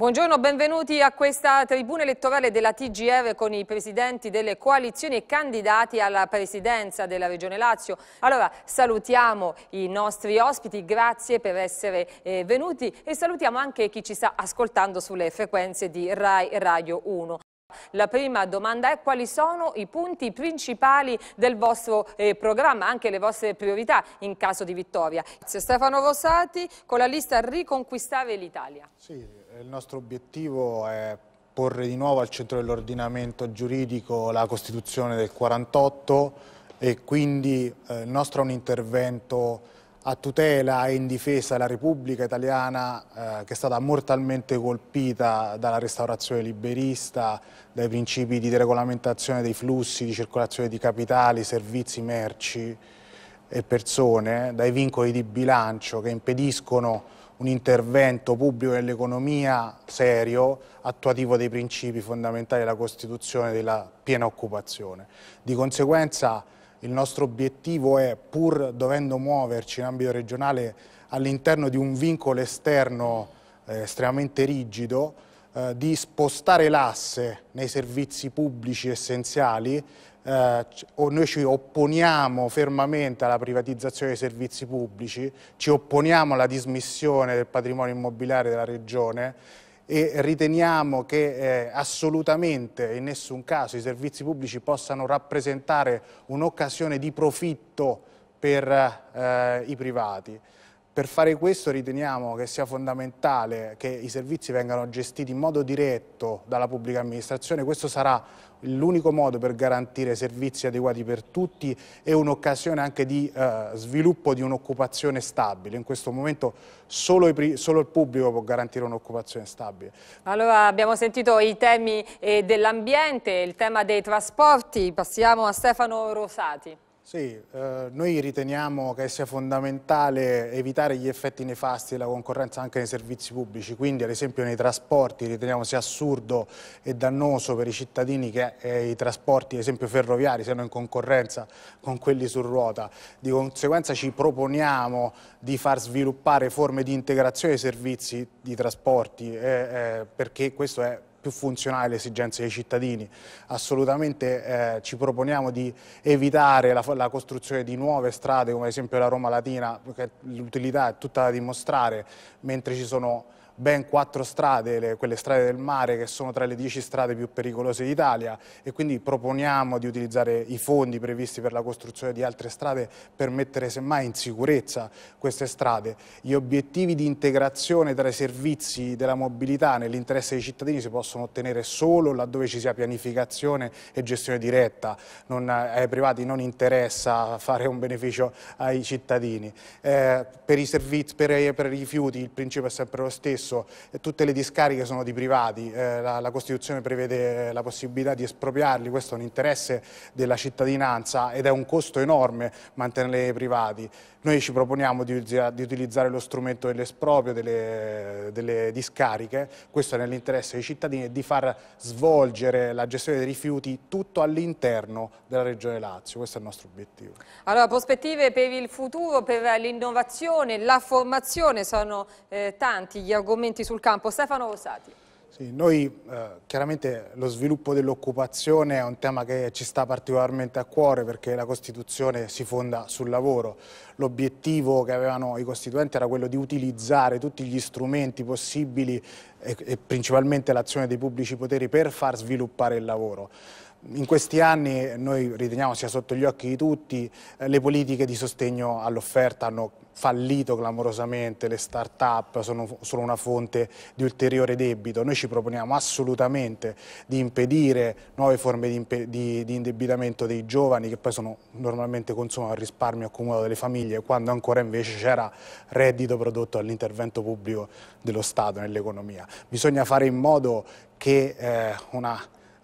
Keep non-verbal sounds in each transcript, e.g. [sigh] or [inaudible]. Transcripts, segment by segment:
Buongiorno, benvenuti a questa tribuna elettorale della TGR con i presidenti delle coalizioni e candidati alla presidenza della Regione Lazio. Allora, salutiamo i nostri ospiti, grazie per essere eh, venuti e salutiamo anche chi ci sta ascoltando sulle frequenze di Rai Radio 1. La prima domanda è quali sono i punti principali del vostro eh, programma, anche le vostre priorità in caso di vittoria. Stefano Rosati con la lista Riconquistare l'Italia. Sì, eh, il nostro obiettivo è porre di nuovo al centro dell'ordinamento giuridico la Costituzione del 48 e quindi eh, il nostro è un intervento a tutela e in difesa della Repubblica italiana eh, che è stata mortalmente colpita dalla restaurazione liberista, dai principi di deregolamentazione dei flussi di circolazione di capitali, servizi, merci e persone, dai vincoli di bilancio che impediscono un intervento pubblico nell'economia serio, attuativo dei principi fondamentali della Costituzione della piena occupazione. Di conseguenza il nostro obiettivo è, pur dovendo muoverci in ambito regionale all'interno di un vincolo esterno eh, estremamente rigido, eh, di spostare l'asse nei servizi pubblici essenziali eh, noi ci opponiamo fermamente alla privatizzazione dei servizi pubblici, ci opponiamo alla dismissione del patrimonio immobiliare della Regione e riteniamo che eh, assolutamente in nessun caso i servizi pubblici possano rappresentare un'occasione di profitto per eh, i privati. Per fare questo riteniamo che sia fondamentale che i servizi vengano gestiti in modo diretto dalla pubblica amministrazione, questo sarà l'unico modo per garantire servizi adeguati per tutti e un'occasione anche di eh, sviluppo di un'occupazione stabile. In questo momento solo, solo il pubblico può garantire un'occupazione stabile. Allora abbiamo sentito i temi eh, dell'ambiente, il tema dei trasporti, passiamo a Stefano Rosati. Sì, eh, noi riteniamo che sia fondamentale evitare gli effetti nefasti della concorrenza anche nei servizi pubblici, quindi ad esempio nei trasporti riteniamo sia assurdo e dannoso per i cittadini che eh, i trasporti, ad esempio ferroviari, siano in concorrenza con quelli su ruota. Di conseguenza ci proponiamo di far sviluppare forme di integrazione dei servizi di trasporti eh, eh perché questo è più funzionale alle esigenze dei cittadini. Assolutamente eh, ci proponiamo di evitare la, la, costruzione di nuove strade come ad esempio la Roma Latina, l'utilità è tutta da dimostrare, mentre ci sono ben quattro strade, le, quelle strade del mare che sono tra le dieci strade più pericolose d'Italia e quindi proponiamo di utilizzare i fondi previsti per la costruzione di altre strade per mettere semmai in sicurezza queste strade. Gli obiettivi di integrazione tra i servizi della mobilità nell'interesse dei cittadini si possono ottenere solo laddove ci sia pianificazione e gestione diretta, non, ai privati non interessa fare un beneficio ai cittadini. Eh, per, i servizi, per, per i rifiuti il principio è sempre lo stesso, stesso, tutte le discariche sono di privati, eh, la, la Costituzione prevede eh, la possibilità di espropriarli, questo è un interesse della cittadinanza ed è un costo enorme mantenerle privati. Noi ci proponiamo di, di utilizzare lo strumento dell'esproprio delle, delle, discariche, questo è nell'interesse dei cittadini e di far svolgere la gestione dei rifiuti tutto all'interno della Regione Lazio, questo è il nostro obiettivo. Allora, prospettive per il futuro, per l'innovazione, la formazione, sono eh, tanti gli argomenti commenti sul campo. Stefano Osati. Sì, noi eh, chiaramente lo sviluppo dell'occupazione è un tema che ci sta particolarmente a cuore perché la Costituzione si fonda sul lavoro. L'obiettivo che avevano i Costituenti era quello di utilizzare tutti gli strumenti possibili e, e principalmente l'azione dei pubblici poteri per far sviluppare il lavoro in questi anni noi riteniamo sia sotto gli occhi di tutti, eh, le politiche di sostegno all'offerta hanno fallito clamorosamente, le start-up sono solo una fonte di ulteriore debito. Noi ci proponiamo assolutamente di impedire nuove forme di, di, di indebitamento dei giovani che poi sono normalmente consumano il risparmio accumulato delle famiglie quando ancora invece c'era reddito prodotto dall'intervento pubblico dello Stato nell'economia. Bisogna fare in modo che eh, una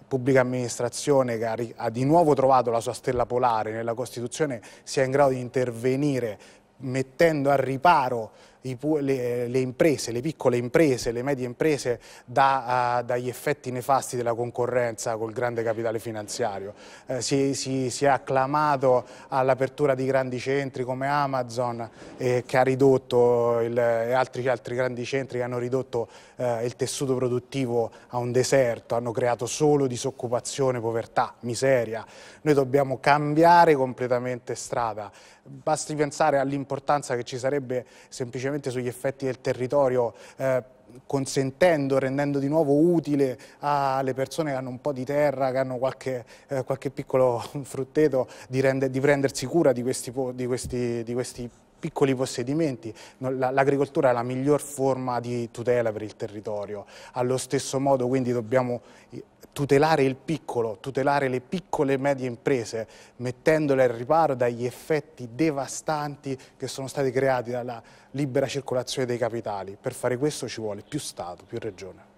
pubblica amministrazione che ha di nuovo trovato la sua stella polare nella Costituzione sia in grado di intervenire mettendo al riparo le, le, imprese, le piccole imprese, le medie imprese da, uh, dagli effetti nefasti della concorrenza col grande capitale finanziario. Uh, si, si, si, è acclamato all'apertura di grandi centri come Amazon eh, che ha ridotto il, e altri, altri, grandi centri che hanno ridotto uh, il tessuto produttivo a un deserto, hanno creato solo disoccupazione, povertà, miseria. Noi dobbiamo cambiare completamente strada. Basti pensare all'importanza che ci sarebbe semplicemente chiaramente sugli effetti del territorio eh, consentendo, rendendo di nuovo utile alle persone che hanno un po' di terra, che hanno qualche, eh, qualche piccolo [laughs] frutteto, di, rende, di, prendersi cura di questi, di questi, di questi piccoli possedimenti. L'agricoltura è la miglior forma di tutela per il territorio. Allo stesso modo quindi dobbiamo tutelare il piccolo, tutelare le piccole e medie imprese, mettendole al riparo dagli effetti devastanti che sono stati creati dalla libera circolazione dei capitali. Per fare questo ci vuole più Stato, più Regione.